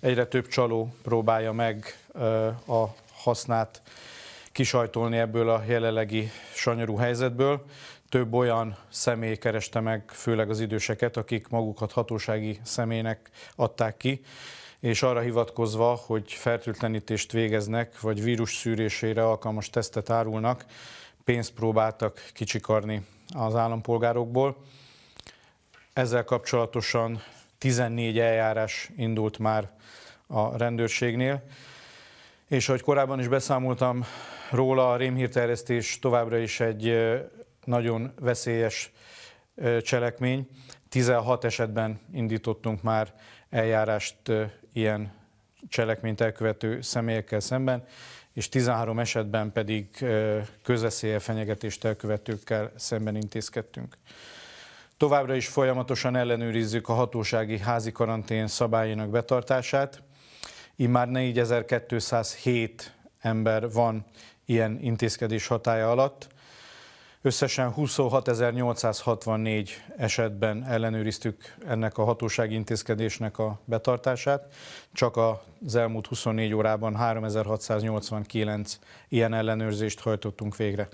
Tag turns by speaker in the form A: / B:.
A: egyre több csaló próbálja meg a hasznát kisajtolni ebből a jelenlegi sanyarú helyzetből. Több olyan személy kereste meg, főleg az időseket, akik magukat hatósági személynek adták ki, és arra hivatkozva, hogy fertőtlenítést végeznek, vagy vírus szűrésére alkalmas tesztet árulnak, pénzt próbáltak kicsikarni az állampolgárokból. Ezzel kapcsolatosan 14 eljárás indult már a rendőrségnél. És ahogy korábban is beszámoltam róla, a rémhírterjesztés továbbra is egy nagyon veszélyes cselekmény. 16 esetben indítottunk már eljárást ilyen cselekményt elkövető személyekkel szemben, és 13 esetben pedig közveszélye fenyegetést elkövetőkkel szemben intézkedtünk. Továbbra is folyamatosan ellenőrizzük a hatósági házi karantén szabályainak betartását. Immár 4207 ember van ilyen intézkedés hatája alatt. Összesen 26.864 esetben ellenőriztük ennek a hatósági intézkedésnek a betartását, csak az elmúlt 24 órában 3689 ilyen ellenőrzést hajtottunk végre.